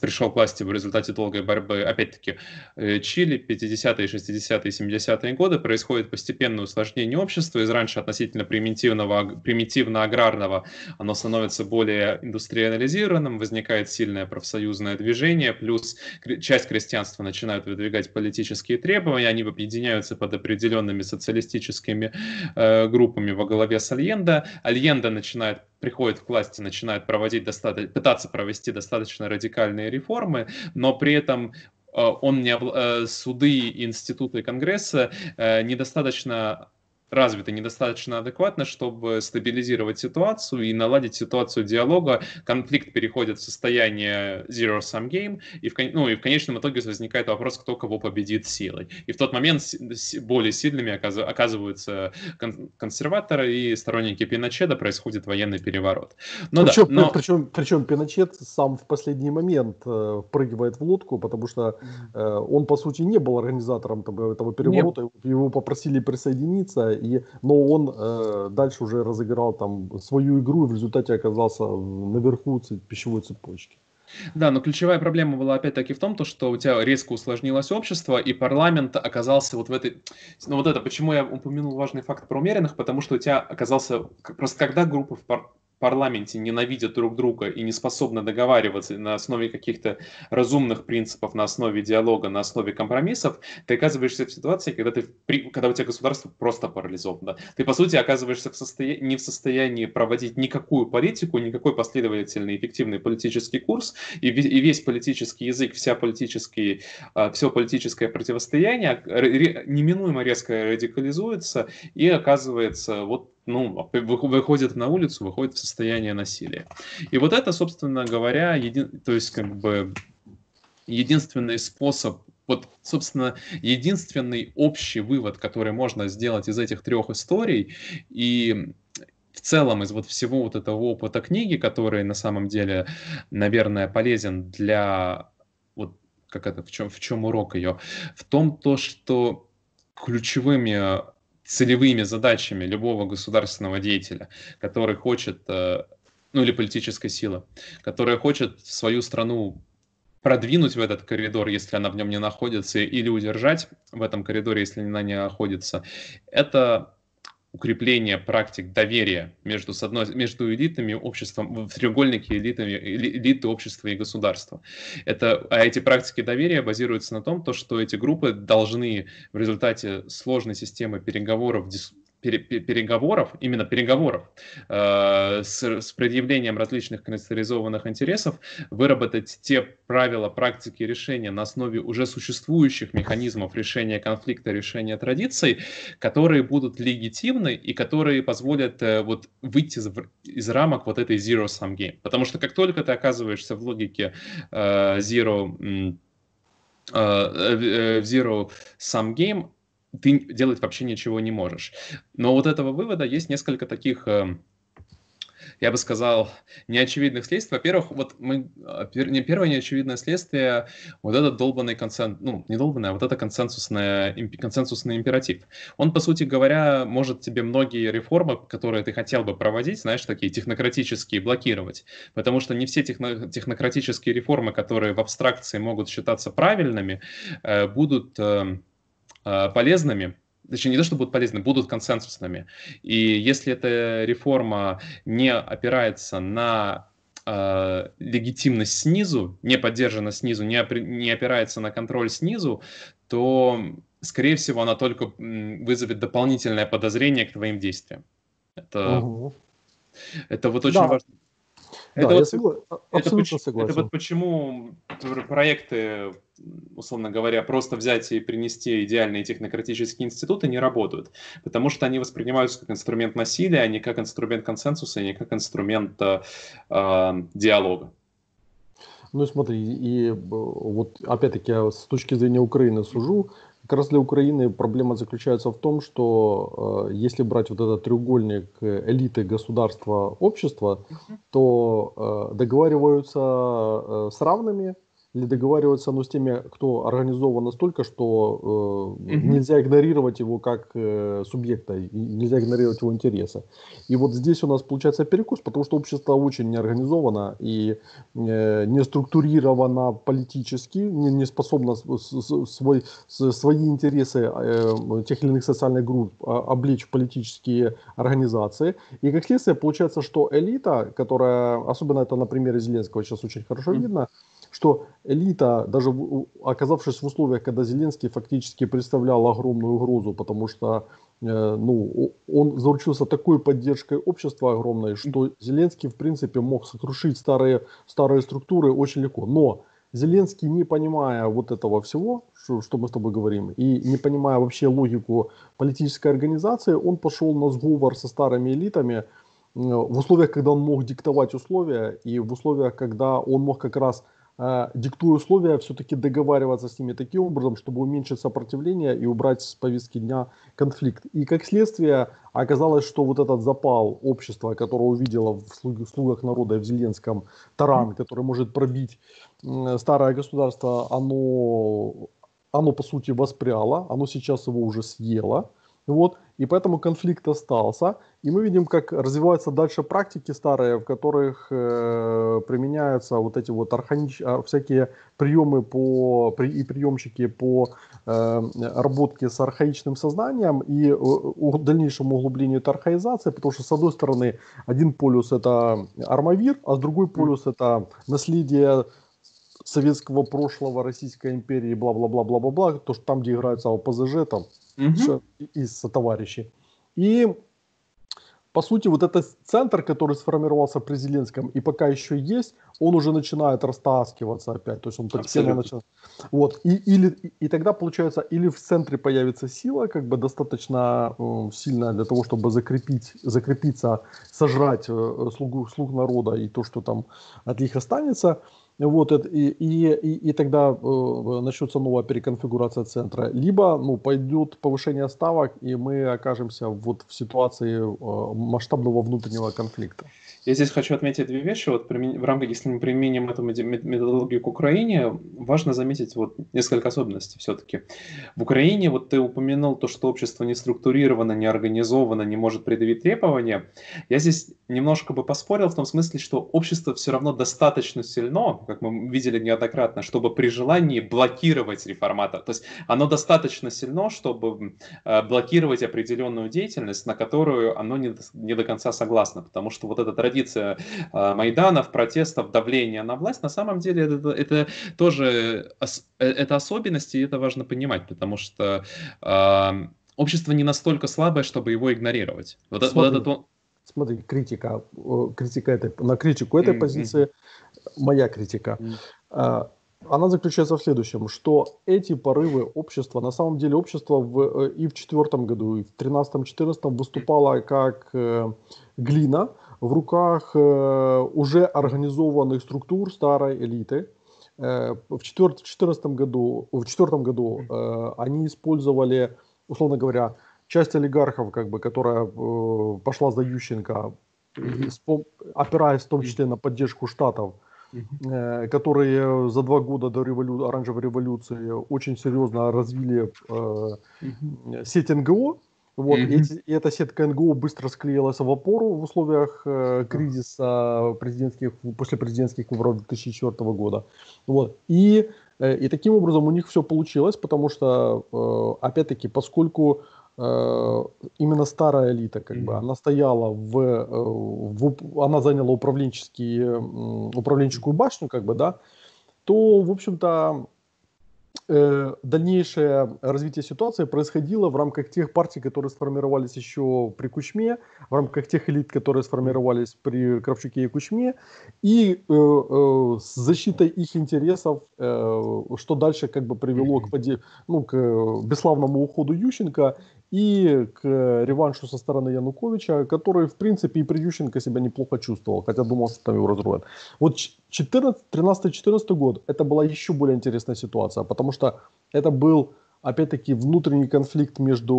пришел к власти в результате долгой борьбы, опять-таки, э, Чили 50-е, 60-е, 70-е годы происходит постепенное усложнение общества, из раньше относительно примитивного, примитивно-аграрного, оно становится более индустриализированным интегрированным, возникает сильное профсоюзное движение, плюс часть крестьянства начинают выдвигать политические требования, они объединяются под определенными социалистическими э, группами во главе с Альенда. Альенда начинает приходит к власти, начинает проводить достаточно, пытаться провести достаточно радикальные реформы, но при этом э, он не э, суды, институты Конгресса э, недостаточно развиты недостаточно адекватно, чтобы стабилизировать ситуацию и наладить ситуацию диалога. Конфликт переходит в состояние zero-sum game, и в, ну, и в конечном итоге возникает вопрос, кто кого победит силой. И в тот момент более сильными оказываются консерваторы и сторонники Пиночета, происходит военный переворот. Ну но причем, да, но... причем, причем Пиночет сам в последний момент э, прыгивает в лодку, потому что э, он, по сути, не был организатором там, этого переворота, Нет. его попросили присоединиться, и, но он э, дальше уже разыграл там свою игру и в результате оказался наверху пищевой цепочки. Да, но ключевая проблема была опять-таки в том, то, что у тебя резко усложнилось общество, и парламент оказался вот в этой... Ну вот это, почему я упомянул важный факт про умеренных, потому что у тебя оказался... Просто когда группы в пар парламенте ненавидят друг друга и не способны договариваться на основе каких-то разумных принципов, на основе диалога, на основе компромиссов, ты оказываешься в ситуации, когда, ты, когда у тебя государство просто парализовано. Ты, по сути, оказываешься в состоя... не в состоянии проводить никакую политику, никакой последовательный эффективный политический курс, и, и весь политический язык, вся политический, а, все политическое противостояние неминуемо резко радикализуется и оказывается вот ну, выходят на улицу, выходят в состояние насилия. И вот это, собственно говоря, един, то есть как бы единственный способ вот, собственно, единственный общий вывод, который можно сделать из этих трех историй и в целом из вот всего вот этого опыта книги, который на самом деле, наверное, полезен для вот как это в чем в чем урок ее, в том то, что ключевыми целевыми задачами любого государственного деятеля, который хочет, э, ну или политической силы, которая хочет свою страну продвинуть в этот коридор, если она в нем не находится, или удержать в этом коридоре, если она не находится, это укрепление практик доверия между, с одной, между элитами обществом, в треугольнике элитами, элиты общества и государства. Это, а эти практики доверия базируются на том, то, что эти группы должны в результате сложной системы переговоров, дис, переговоров, именно переговоров э, с, с предъявлением различных кристаллизованных интересов, выработать те правила, практики решения на основе уже существующих механизмов решения конфликта, решения традиций, которые будут легитимны и которые позволят э, вот выйти из, рамок вот этой zero-sum game. Потому что как только ты оказываешься в логике э, zero в Zero Sum Game, ты делать вообще ничего не можешь. Но вот этого вывода есть несколько таких эм, я бы сказал, неочевидных следствий. Во-первых, вот мы, а, не первое неочевидное следствие, вот этот долбанный консенсус, ну, не долбанный, а вот это консенсусное, консенсусный императив. Он, по сути говоря, может тебе многие реформы, которые ты хотел бы проводить, знаешь, такие технократические, блокировать. Потому что не все техно- технократические реформы, которые в абстракции могут считаться правильными, э, будут эм, Э, полезными, точнее, не то, что будут полезны, будут консенсусными. И если эта реформа не опирается на э, легитимность снизу, не поддержана снизу, не, опри- не опирается на контроль снизу, то, скорее всего, она только вызовет дополнительное подозрение к твоим действиям. Это, угу. это вот очень да. важный это да, вот, я согла... это а, абсолютно поч... согласен. Это вот почему проекты, условно говоря, просто взять и принести идеальные технократические институты не работают, потому что они воспринимаются как инструмент насилия, а не как инструмент консенсуса, а не как инструмент э, э, диалога. Ну и смотри, и вот опять-таки я с точки зрения Украины сужу, как раз для Украины проблема заключается в том, что э, если брать вот этот треугольник э, элиты, государства, общества, то э, договариваются э, с равными, или договариваться ну, с теми, кто организован настолько, что э, нельзя игнорировать его как э, субъекта, и нельзя игнорировать его интересы. И вот здесь у нас получается перекус, потому что общество очень неорганизовано и э, не структурировано политически, не, не способно свой, свои интересы э, тех или иных социальных групп а, облечь в политические организации. И как следствие получается, что элита, которая, особенно это на примере Зеленского сейчас очень хорошо угу. видно, что элита, даже оказавшись в условиях, когда Зеленский фактически представлял огромную угрозу, потому что э, ну, он заручился такой поддержкой общества огромной, что Зеленский, в принципе, мог сокрушить старые, старые структуры очень легко. Но Зеленский, не понимая вот этого всего, что, что мы с тобой говорим, и не понимая вообще логику политической организации, он пошел на сговор со старыми элитами, э, в условиях, когда он мог диктовать условия, и в условиях, когда он мог как раз а, диктуя условия, все-таки договариваться с ними таким образом, чтобы уменьшить сопротивление и убрать с повестки дня конфликт. И как следствие оказалось, что вот этот запал общества, которое увидело в слугах народа в Зеленском таран, который может пробить старое государство, оно, оно по сути воспряло, оно сейчас его уже съело. Вот, и поэтому конфликт остался. И мы видим, как развиваются дальше практики старые, в которых э, применяются вот эти вот арханич... А, всякие приемы по... и приемчики по э, работке с архаичным сознанием и э, у... дальнейшему углублению это архаизация, потому что, с одной стороны, один полюс это армавир, а с другой полюс это наследие советского прошлого, Российской империи, бла-бла-бла-бла-бла-бла, то, что там, где играется ОПЗЖ, там угу. еще из сотоварищей. И по сути, вот этот центр, который сформировался при Зеленском и пока еще есть, он уже начинает растаскиваться опять. То есть он постепенно начинает. Вот. И, или, и тогда получается, или в центре появится сила, как бы достаточно э, сильная для того, чтобы закрепить, закрепиться, сожрать э, слугу, слуг народа и то, что там от них останется. Вот, это и, и, и тогда э, начнется новая переконфигурация центра. Либо ну, пойдет повышение ставок, и мы окажемся вот в ситуации э, масштабного внутреннего конфликта. Я здесь хочу отметить две вещи. Вот примен... в рамках, если мы применим эту методологию к Украине, важно заметить вот несколько особенностей все-таки. В Украине, вот ты упомянул то, что общество не структурировано, не организовано, не может предъявить требования. Я здесь немножко бы поспорил в том смысле, что общество все равно достаточно сильно, как мы видели неоднократно, чтобы при желании блокировать реформата. То есть оно достаточно сильно, чтобы э, блокировать определенную деятельность, на которую оно не, не до конца согласно, потому что вот эта традиция э, майданов, протестов, давления на власть, на самом деле это, это тоже э, это особенности, и это важно понимать, потому что э, общество не настолько слабое, чтобы его игнорировать. Вот, смотри, вот этот... смотри критика, критика этой, на критику этой mm-hmm. позиции моя критика. А, она заключается в следующем, что эти порывы общества, на самом деле общество в, э, и в четвертом году, и в тринадцатом, четырнадцатом выступало как э, глина в руках э, уже организованных структур старой элиты. Э, в четырнадцатом году, в четвертом году э, они использовали, условно говоря, часть олигархов, как бы, которая э, пошла за Ющенко, опираясь в том числе на поддержку штатов, Э, которые за два года до револю... оранжевой революции очень серьезно развили э, сеть НГО. Вот, mm-hmm. эти, и эта сетка НГО быстро склеилась в опору в условиях э, кризиса президентских, после президентских выборов 2004 года. Вот. И, э, и таким образом у них все получилось, потому что, э, опять-таки, поскольку э, Э, именно старая элита, как бы, она стояла в, э, в, она заняла управленческие, управленческую башню, как бы, да, то, в общем-то, э, дальнейшее развитие ситуации происходило в рамках тех партий, которые сформировались еще при Кучме, в рамках тех элит, которые сформировались при Кравчуке и Кучме, и э, э, с защитой их интересов, э, что дальше как бы привело к, ну, к бесславному уходу Ющенко и к э, реваншу со стороны Януковича, который, в принципе, и при Ющенко себя неплохо чувствовал, хотя думал, что там его разрулят. Вот 13-14 год, это была еще более интересная ситуация, потому что это был, опять-таки, внутренний конфликт между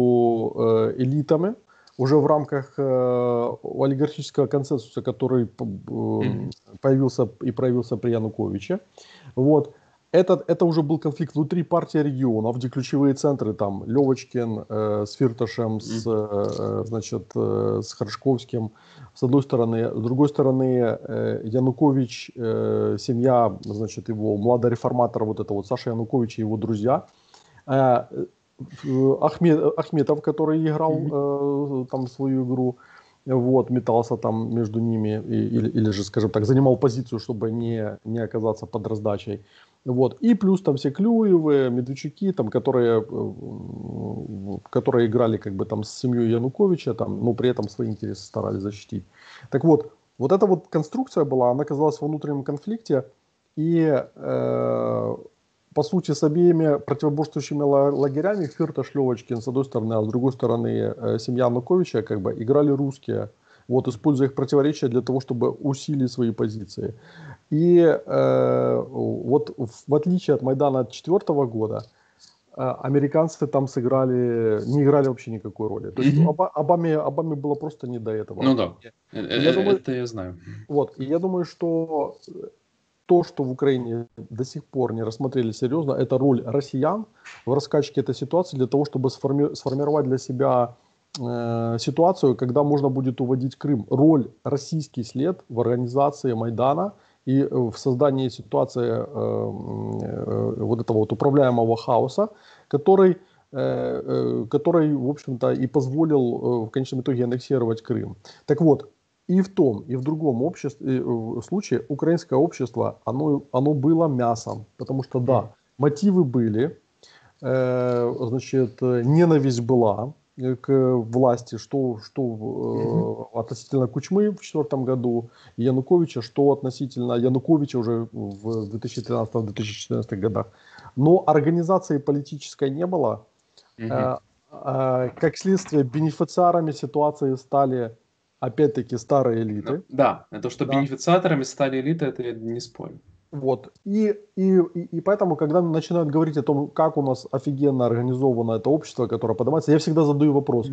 э, элитами, уже в рамках э, олигархического консенсуса, который э, появился и проявился при Януковиче. Вот это, это уже был конфликт внутри партии регионов, где ключевые центры, там, Левочкин э, с Фирташем, с, э, значит, э, с Харшковским, с одной стороны. С другой стороны, э, Янукович, э, семья, значит, его младый реформатор, вот это вот Саша Янукович и его друзья. Э, э Ахмед, Ахметов, который играл э, там свою игру. Э, вот, метался там между ними, и, или, или же, скажем так, занимал позицию, чтобы не, не оказаться под раздачей. Вот. И плюс там все Клюевы, Медведчуки, там, которые, э, которые играли как бы там с семьей Януковича, там, но при этом свои интересы старались защитить. Так вот, вот эта вот конструкция была, она оказалась в внутреннем конфликте, и э, по сути, с обеими противоборствующими лагерями, Фирташ Левочкин, с одной стороны, а с другой стороны, э, семья Ануковича, как бы, играли русские, вот, используя их противоречия для того, чтобы усилить свои позиции. И э, вот, в отличие от Майдана 2004 года, э, американцы там сыграли, не играли вообще никакой роли. То есть Оба, Обаме, Обаме было просто не до этого. Ну да, я э, это думаю, я знаю. Вот, и я думаю, что то, что в Украине до сих пор не рассмотрели серьезно, это роль россиян в раскачке этой ситуации для того, чтобы сформи- сформировать для себя э, ситуацию, когда можно будет уводить Крым. Роль российский след в организации Майдана и в создании ситуации э, э, вот этого вот управляемого хаоса, который э, э, который, в общем-то, и позволил э, в конечном итоге аннексировать Крым. Так вот, и в том, и в другом обществе, э, э, в случае украинское общество, оно, оно было мясом. Потому что, да, мотивы были, э, значит, ненависть была э, к власти, что, что э, относительно Кучмы в четвертом году, Януковича, что относительно Януковича уже в 2013-2014 годах. Но организации политической не было. Э, э, как следствие, бенефициарами ситуации стали опять-таки, старой элиты. Ну, да, то, что да. бенефициаторами стали элиты, это я не спорю. Вот. И, и, и поэтому, когда начинают говорить о том, как у нас офигенно организовано это общество, которое поднимается, я всегда задаю вопрос,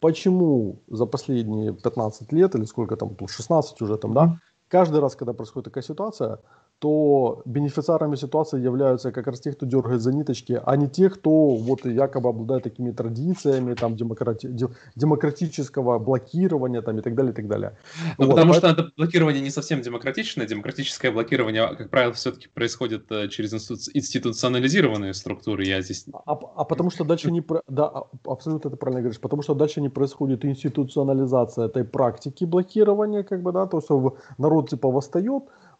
почему за последние 15 лет или сколько там, 16 уже там, да, каждый раз, когда происходит такая ситуация, то бенефициарами ситуации являются как раз те, кто дергает за ниточки, а не те, кто вот якобы обладает такими традициями там демократи... демократического блокирования там и так далее, и так далее. Ну, вот, потому что это блокирование не совсем демократичное. Демократическое блокирование, как правило, все-таки происходит э, через институционализированные структуры. Я здесь... А, а, а потому что дальше не... Да, а, абсолютно ты правильно говоришь. Потому что дальше не происходит институционализация этой практики блокирования, как бы, да, то, есть народ типа восстает,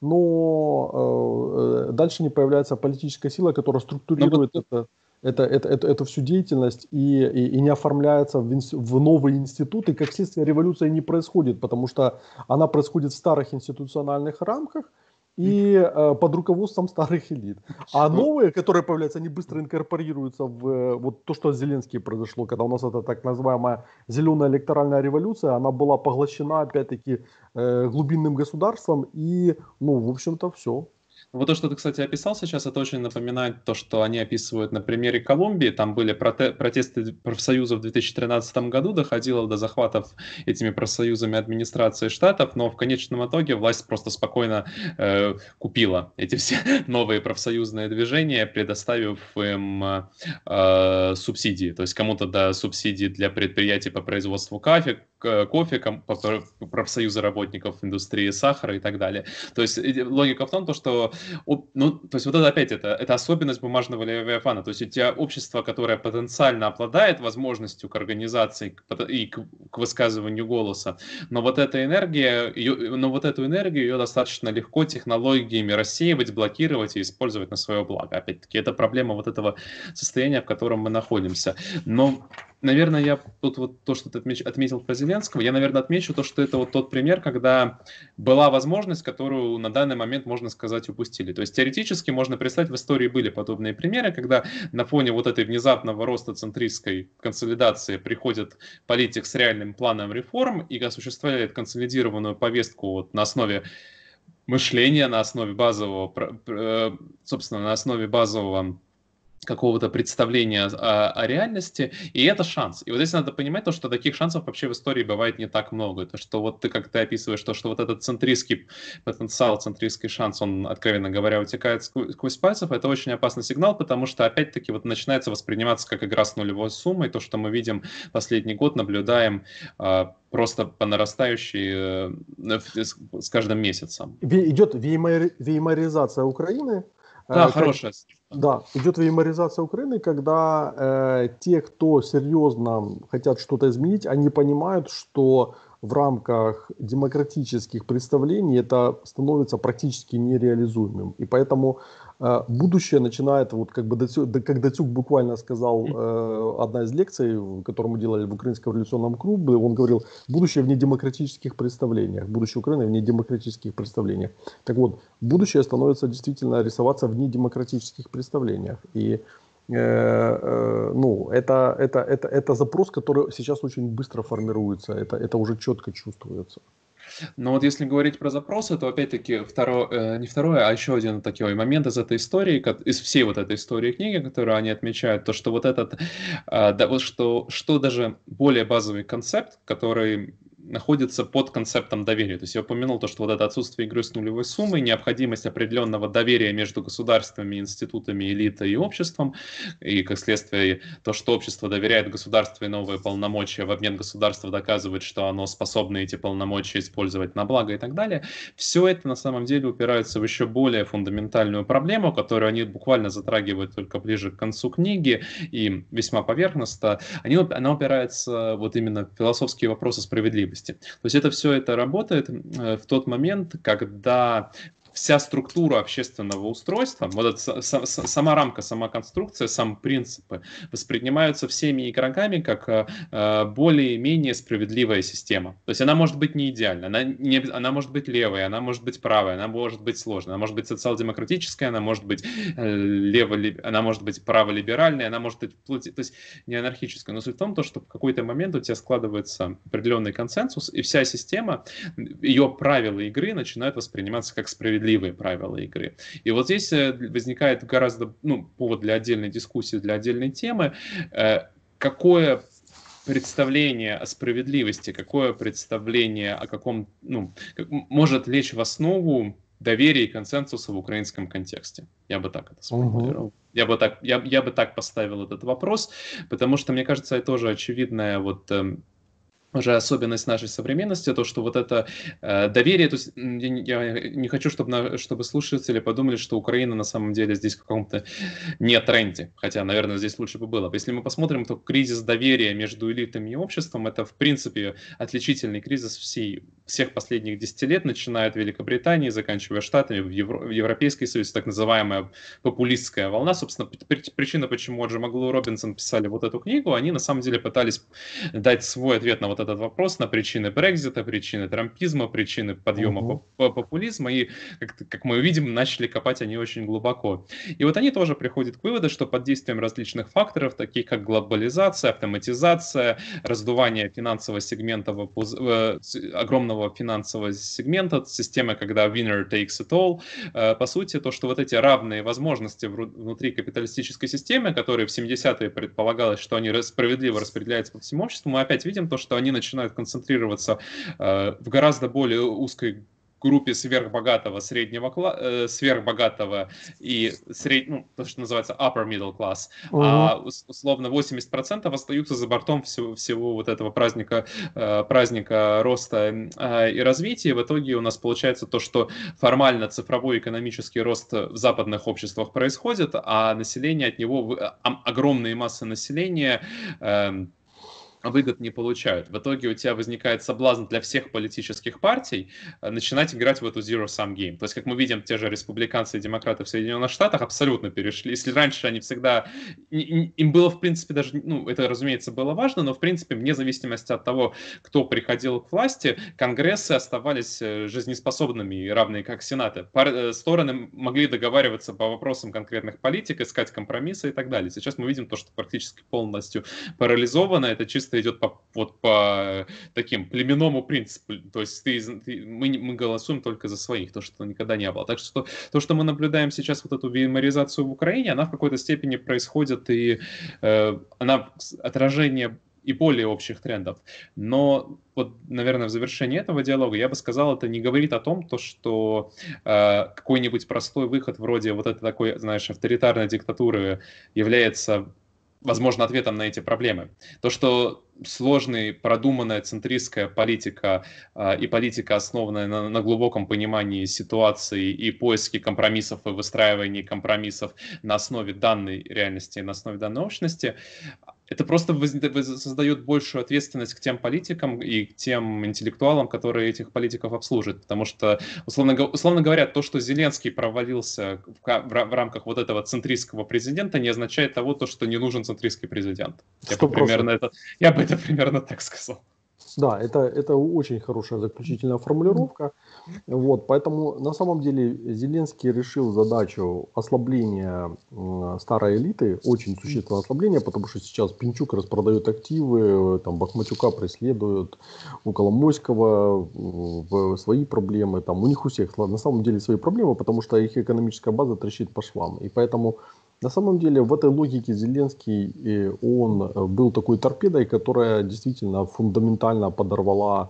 но э, э, дальше не появляется политическая сила, которая структурирует но... Ну, это, это, это, это, эту всю деятельность и, и, и не оформляется в, инс, в новые институты. Как следствие, революция не происходит, потому что она происходит в старых институциональных рамках – и э, под руководством старых элит. А ну, новые, которые появляются, они быстро инкорпорируются в э, вот то, что с Зеленским произошло, когда у нас эта так называемая зеленая электоральная революция, она была поглощена опять-таки э, глубинным государством и, ну, в общем-то, все. Вот то, что ты, кстати, описал сейчас, это очень напоминает то, что они описывают на примере Колумбии. Там были проте- протесты профсоюзов в 2013 году, доходило до захватов этими профсоюзами администрации штатов, но в конечном итоге власть просто спокойно э, купила эти все новые профсоюзные движения, предоставив им э, субсидии. То есть кому-то да субсидии для предприятий по производству кафе, Э, кофе, профсоюзы работников индустрии сахара и так далее. То есть э, логика в том, то, что, ну, то есть вот это опять, это, это особенность бумажного левиафана, то есть у тебя общество, которое потенциально обладает возможностью к организации и к, к высказыванию голоса, но вот эта энергия, ее, но вот эту энергию ее достаточно легко технологиями рассеивать, блокировать и использовать на свое благо. Опять-таки, это проблема вот этого состояния, в котором мы находимся. Но Наверное, я тут вот то, что ты отметил про Зеленского, я, наверное, отмечу то, что это вот тот пример, когда была возможность, которую на данный момент, можно сказать, упустили. То есть теоретически можно представить, в истории были подобные примеры, когда на фоне вот этой внезапного роста центристской консолидации приходит политик с реальным планом реформ и осуществляет консолидированную повестку вот на основе мышления, на основе базового, э, собственно, на основе базового какого-то представления о, о реальности, и это шанс. И вот здесь надо понимать то, что таких шансов вообще в истории бывает не так много. То, что вот ты как ты описываешь, то, что вот этот центристский потенциал, центристский шанс, он, откровенно говоря, утекает сквозь, сквозь пальцев, это очень опасный сигнал, потому что, опять-таки, вот начинается восприниматься как игра с нулевой суммой, то, что мы видим последний год, наблюдаем а, просто по нарастающей э, с каждым месяцем. Идет веймаризация Украины, Э, да, как, хорошая. Да, идет веймаризация Украины, когда э, те, кто серьезно хотят что-то изменить, они понимают, что в рамках демократических представлений это становится практически нереализуемым. И поэтому Э, будущее начинает, вот как бы Дацюк, как Дацюк буквально сказал, э, одна из лекций, которую мы делали в Украинском революционном клубе, он говорил, будущее в недемократических представлениях, будущее Украины в недемократических представлениях. Так вот, будущее становится действительно рисоваться в недемократических представлениях. И э, ну, это, это, это, это запрос, который сейчас очень быстро формируется, это, это уже четко чувствуется. Но вот если говорить про запросы, то опять-таки второе, э, не второе, а еще один такой момент из этой истории, из всей вот этой истории книги, которую они отмечают, то что вот этот, э, да, вот что, что даже более базовый концепт, который находится под концептом доверия. То есть я упомянул то, что вот это отсутствие игры с нулевой суммой, необходимость определенного доверия между государствами, институтами, элитой и обществом, и как следствие то, что общество доверяет государству и новые полномочия, в обмен государство доказывает, что оно способно эти полномочия использовать на благо и так далее. Все это на самом деле упирается в еще более фундаментальную проблему, которую они буквально затрагивают только ближе к концу книги и весьма поверхностно. Они, она упирается вот именно в философские вопросы справедливости жидкости. То есть это все это работает э, в тот момент, когда вся структура общественного устройства, вот эта, с, с, сама рамка, сама конструкция, сам принципы воспринимаются всеми игроками как э, э, более-менее справедливая система. То есть она может быть не идеальна, она, не, она может быть левая, она может быть правая, она может быть сложная, она может быть социал-демократическая, она может быть э, лево, она может быть право-либеральная, она может быть то есть не анархическая. Но суть в том, то, что в какой-то момент у тебя складывается определенный консенсус, и вся система, ее правила игры начинают восприниматься как справедливая справедливые правила игры. И вот здесь э, возникает гораздо ну, повод для отдельной дискуссии, для отдельной темы. Э, какое представление о справедливости, какое представление о каком, ну, как, может лечь в основу доверия и консенсуса в украинском контексте. Я бы так это сформулировал. Я бы так, я, я бы так поставил этот вопрос, потому что мне кажется, это тоже очевидная вот эм, уже особенность нашей современности, то, что вот это э, доверие, то есть я, я не хочу, чтобы, на, чтобы слушатели подумали, что Украина на самом деле здесь в каком-то не тренде, хотя, наверное, здесь лучше бы было. Если мы посмотрим, то кризис доверия между элитами и обществом, это, в принципе, отличительный кризис всей, всех последних 10 лет, начиная от Великобритании, заканчивая Штатами, в, Евро, в Европейский Союз, так называемая популистская волна. Собственно, причина, почему Джим Маглу Робинсон писали вот эту книгу, они на самом деле пытались дать свой ответ на вот это этот вопрос на причины Брекзита, причины трампизма, причины подъема угу. популизма, и, как, как мы увидим, начали копать они очень глубоко. И вот они тоже приходят к выводу, что под действием различных факторов, таких как глобализация, автоматизация, раздувание финансового сегмента, э, огромного финансового сегмента, системы, когда winner takes it all, э, по сути, то, что вот эти равные возможности внутри капиталистической системы, которые в 70-е предполагалось, что они справедливо распределяются по всему обществу, мы опять видим то, что они они начинают концентрироваться э, в гораздо более узкой группе сверхбогатого, среднего э, сверхбогатого и сред... ну, то, что называется upper middle class, угу. а условно 80% остаются за бортом всего, всего вот этого праздника, э, праздника роста э, и развития. В итоге у нас получается то, что формально цифровой экономический рост в западных обществах происходит, а население от него, а, огромные массы населения э, а выгод не получают. В итоге у тебя возникает соблазн для всех политических партий э, начинать играть в эту zero-sum game. То есть, как мы видим, те же республиканцы и демократы в Соединенных Штатах абсолютно перешли. Если раньше они всегда... Им было, в принципе, даже... Ну, это, разумеется, было важно, но, в принципе, вне зависимости от того, кто приходил к власти, конгрессы оставались э, жизнеспособными и равные, как сенаты. Пар... Э, стороны могли договариваться по вопросам конкретных политик, искать компромиссы и так далее. Сейчас мы видим то, что практически полностью парализовано. Это чисто правительство идет по, вот по таким племенному принципу. То есть ты, ты, мы, мы голосуем только за своих, то, что никогда не было. Так что то, что мы наблюдаем сейчас, вот эту веймаризацию в Украине, она в какой-то степени происходит, и э, она отражение и более общих трендов. Но вот, наверное, в завершении этого диалога я бы сказал, это не говорит о том, то, что э, какой-нибудь простой выход вроде вот этой такой, знаешь, авторитарной диктатуры является возможно, ответом на эти проблемы. То, что сложная, продуманная центристская политика э, и политика, основанная на, на глубоком понимании ситуации и поиске компромиссов и выстраивании компромиссов на основе данной реальности и на основе данной общности, это просто создает большую ответственность к тем политикам и к тем интеллектуалам, которые этих политиков обслуживают. Потому что, условно, условно говоря, то, что Зеленский провалился в, в рамках вот этого центристского президента, не означает того, то, что не нужен центристский президент. Я бы, примерно это, я бы это примерно так сказал. Да, это, это очень хорошая заключительная формулировка. Вот, поэтому на самом деле Зеленский решил задачу ослабления э, старой элиты, очень существенное ослабление, потому что сейчас Пинчук распродает активы, там Бахматюка преследуют, у Коломойского э, свои проблемы, там у них у всех на самом деле свои проблемы, потому что их экономическая база трещит по швам. И поэтому на самом деле в этой логике Зеленский, он э, был такой торпедой, которая действительно фундаментально подорвала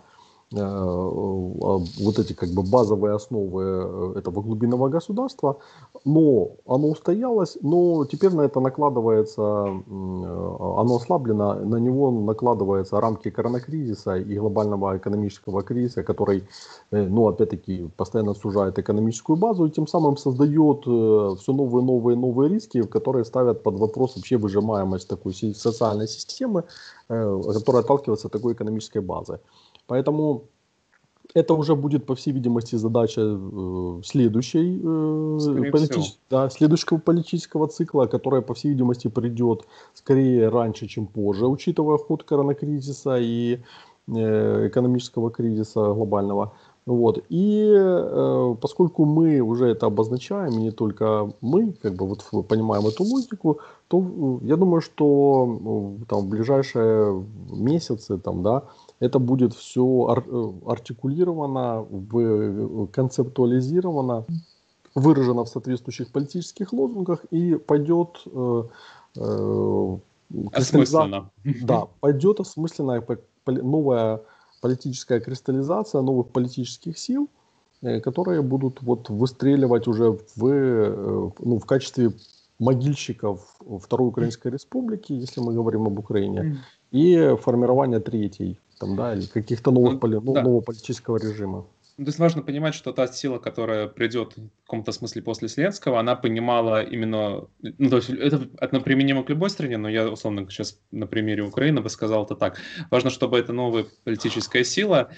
Э, а, вот эти как бы базовые основы э, этого глубинного государства, но оно устоялось, но теперь на это накладывается, э, оно ослаблено, на него накладываются рамки коронакризиса и глобального экономического кризиса, который, ну, опять-таки, постоянно сужает экономическую базу и тем самым создает все новые, новые, новые риски, которые ставят под вопрос вообще выжимаемость такой социальной системы, которая отталкивается от такой экономической базы. Поэтому это уже будет, по всей видимости, задача э, следующей, э, политич... да, следующего политического цикла, которая, по всей видимости, придет скорее раньше, чем позже, учитывая ход коронакризиса и э, экономического кризиса глобального. Вот. И э, поскольку мы уже это обозначаем, и не только мы, как бы вот понимаем эту логику, то э, я думаю, что э, там в ближайшие месяцы, там, да, э, это будет все ар э, артикулировано, э, концептуализировано, выражено в соответствующих политических лозунгах и пойдет э, э, осмысленно. Да, пойдет осмысленная э, новая политическая кристаллизация новых политических сил, которые будут вот выстреливать уже в, ну, в качестве могильщиков Второй Украинской Республики, если мы говорим об Украине, и формирование Третьей там, да, или каких-то новых ну, поли, ну, да. нового политического режима. Ну, то есть важно понимать, что та сила, которая придет в каком-то смысле после Зеленского, она понимала именно... Ну, то есть это, это к любой стране, но я, условно, сейчас на примере Украины бы сказал это так. Важно, чтобы эта новая политическая сила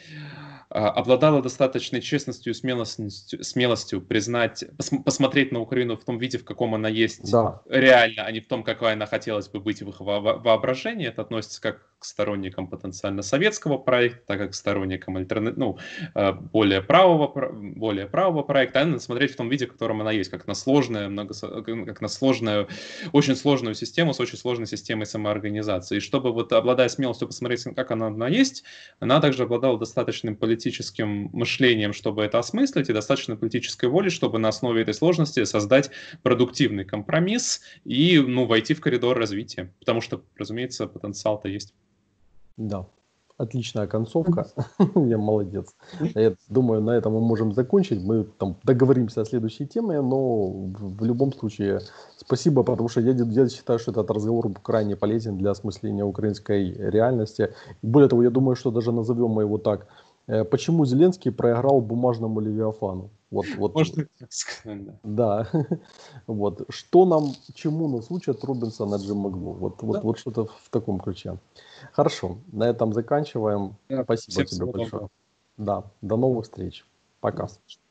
а, обладала достаточной честностью и смелостью, смелостью признать, пос, посмотреть на Украину в том виде, в каком она есть да. реально, а не в том, какая она хотелось бы быть в их во воображении. Это относится как к сторонникам потенциально советского проекта, так как к сторонникам альтерна... ну, а, более, правого, более правого проекта. А надо смотреть в том виде, в котором она есть, как на сложную, много... как на сложную, очень сложную систему с очень сложной системой самоорганизации. И чтобы вот обладая смелостью посмотреть, как она, она есть, она также обладала достаточным политическим политическим мышлением, чтобы это осмыслить, и достаточно политической воли, чтобы на основе этой сложности создать продуктивный компромисс и ну, войти в коридор развития. Потому что, разумеется, потенциал-то есть. Да, отличная концовка. Я молодец. Я думаю, на этом мы можем закончить. Мы там договоримся о следующей теме, но в любом случае спасибо, потому что я, я считаю, что этот разговор крайне полезен для осмысления украинской реальности. Более того, я думаю, что даже назовем мы его так – Э, почему Зеленский проиграл бумажному Левиафану. Вот, вот. Можно так сказать, да. Да. вот. Что нам, чему нас учат Рубинсона Джим Маглу? Вот, да. вот, вот что-то в таком ключе. Хорошо, на этом заканчиваем. Да, Спасибо тебе большое. Вам. Да, до новых встреч. Пока. Да.